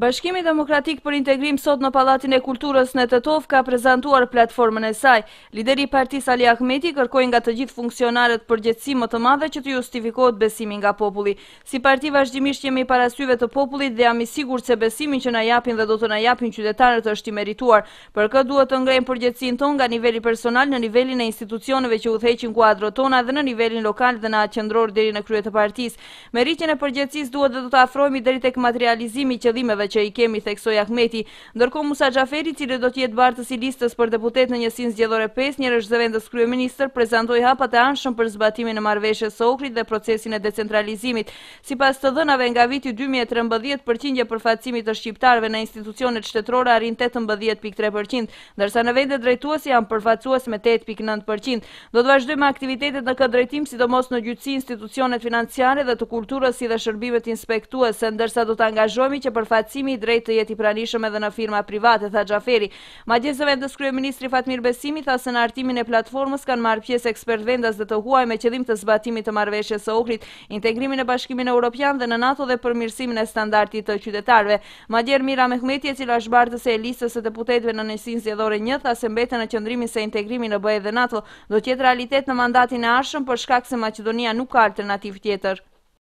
Bashkimi Demokratik për Integrim sot në Palatin e Kulturës në Tëtov ka prezentuar platformën e saj. Lideri partis Ali Ahmeti kërkojnë nga të gjithë funksionarët përgjëtsi më të madhe që të justifikohet besimin nga populli. Si parti vazhdimisht jemi parasyve të popullit dhe jam i sigur që besimin që na japin dhe do të na japin qytetarët është i merituar. Për këtë duhet të ngrejmë përgjëtsin ton nga nivelli personal në nivelli e institucioneve që u theqin kuadro tona dhe në nivelin lokal dhe na qëndror dheri në kryet partis. Me rritjen e do të tek materializimi qëllimeve që i kemi theksoj Ahmeti. Ndërko Musa Gjaferi, cilë do tjetë bartës i listës për deputet në njësin zgjedhore 5, njërë është zëvendës krye minister, prezentoj hapat e anshëm për zbatimin në marveshe së okrit dhe procesin e decentralizimit. Si pas të dhënave nga viti 2013, përqindje për facimit të shqiptarve në institucionet shtetrora arin 18.3%, dërsa në vendet drejtuasi janë përfacuas me 8.9%. Do të vazhdojmë aktivitetet në këtë drejtim, sidomos në gjytësi institucionet financiare dhe të kulturës si dhe shërbimet inspektuese, ndërsa do të që Besimi, drejtë të jetë i pranishëm edhe në firma private, tha Gjaferi. Ma gjithë vendës Ministri Fatmir Besimi, tha se në artimin e platformës kanë marë pjesë ekspert vendas dhe të huaj me qedim të zbatimit të marveshje së ohrit, integrimin e bashkimin e Europian dhe në NATO dhe përmirësimin e standartit të qytetarve. Ma gjerë Mira Mehmeti e cila është e listës e deputetve në nëjësin zjedhore një, tha se mbetë në qëndrimin se integrimin e bëhe dhe NATO, do tjetë realitet në mandatin e ashëm për shkak se Macedonia nuk ka alternativ tjetër.